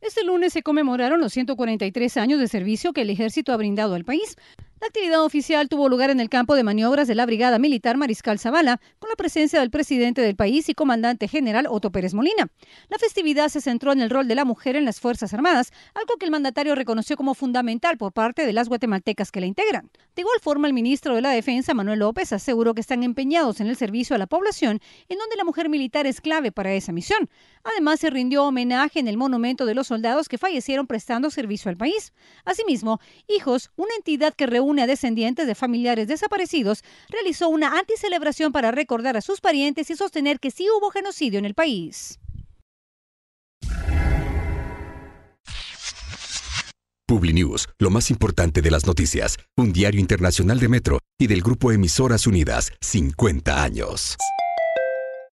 Este lunes se conmemoraron los 143 años de servicio que el ejército ha brindado al país, la actividad oficial tuvo lugar en el campo de maniobras de la Brigada Militar Mariscal Zavala, con la presencia del presidente del país y comandante general Otto Pérez Molina. La festividad se centró en el rol de la mujer en las Fuerzas Armadas, algo que el mandatario reconoció como fundamental por parte de las guatemaltecas que la integran. De igual forma, el ministro de la Defensa, Manuel López, aseguró que están empeñados en el servicio a la población, en donde la mujer militar es clave para esa misión. Además, se rindió homenaje en el monumento de los soldados que fallecieron prestando servicio al país. Asimismo, Hijos, una entidad que reúne una descendiente descendientes de familiares desaparecidos, realizó una anticelebración para recordar a sus parientes y sostener que sí hubo genocidio en el país. PubliNews, lo más importante de las noticias, un diario internacional de Metro y del grupo Emisoras Unidas, 50 años.